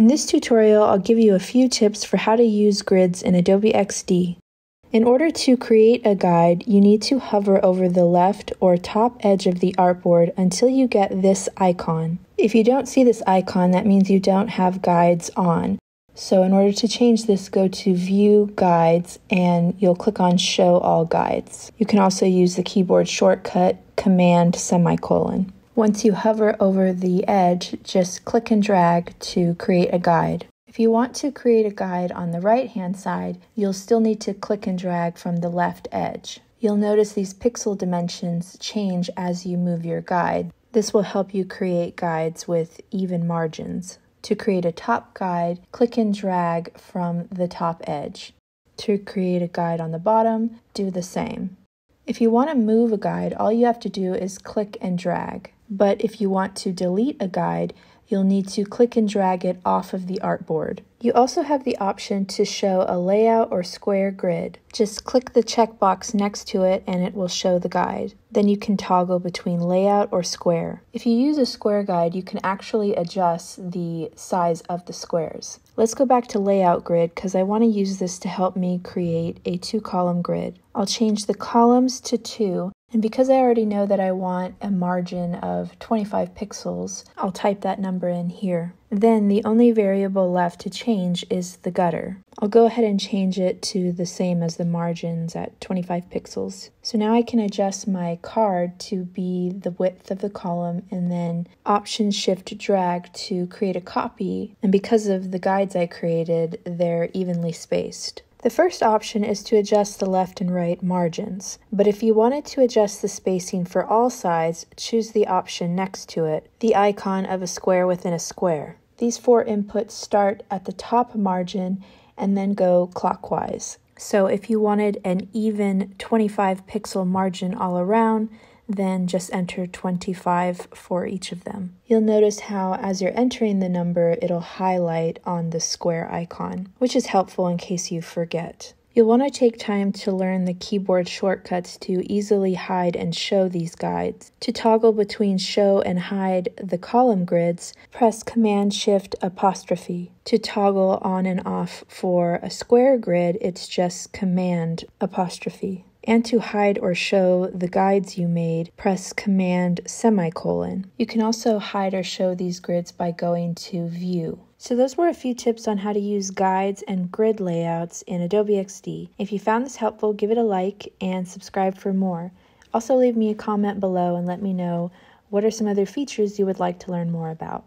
In this tutorial, I'll give you a few tips for how to use grids in Adobe XD. In order to create a guide, you need to hover over the left or top edge of the artboard until you get this icon. If you don't see this icon, that means you don't have guides on. So in order to change this, go to View Guides and you'll click on Show All Guides. You can also use the keyboard shortcut Command semicolon. Once you hover over the edge, just click and drag to create a guide. If you want to create a guide on the right hand side, you'll still need to click and drag from the left edge. You'll notice these pixel dimensions change as you move your guide. This will help you create guides with even margins. To create a top guide, click and drag from the top edge. To create a guide on the bottom, do the same. If you want to move a guide, all you have to do is click and drag but if you want to delete a guide, you'll need to click and drag it off of the artboard. You also have the option to show a layout or square grid. Just click the checkbox next to it and it will show the guide. Then you can toggle between layout or square. If you use a square guide, you can actually adjust the size of the squares. Let's go back to layout grid because I want to use this to help me create a two column grid. I'll change the columns to two and because I already know that I want a margin of 25 pixels, I'll type that number in here. Then the only variable left to change is the gutter. I'll go ahead and change it to the same as the margins at 25 pixels. So now I can adjust my card to be the width of the column and then Option Shift Drag to create a copy. And because of the guides I created, they're evenly spaced. The first option is to adjust the left and right margins, but if you wanted to adjust the spacing for all sides, choose the option next to it, the icon of a square within a square. These four inputs start at the top margin and then go clockwise. So if you wanted an even 25 pixel margin all around, then just enter 25 for each of them. You'll notice how as you're entering the number, it'll highlight on the square icon, which is helpful in case you forget. You'll want to take time to learn the keyboard shortcuts to easily hide and show these guides. To toggle between show and hide the column grids, press Command Shift apostrophe. To toggle on and off for a square grid, it's just Command apostrophe and to hide or show the guides you made, press Command semicolon. You can also hide or show these grids by going to View. So those were a few tips on how to use guides and grid layouts in Adobe XD. If you found this helpful, give it a like and subscribe for more. Also leave me a comment below and let me know what are some other features you would like to learn more about.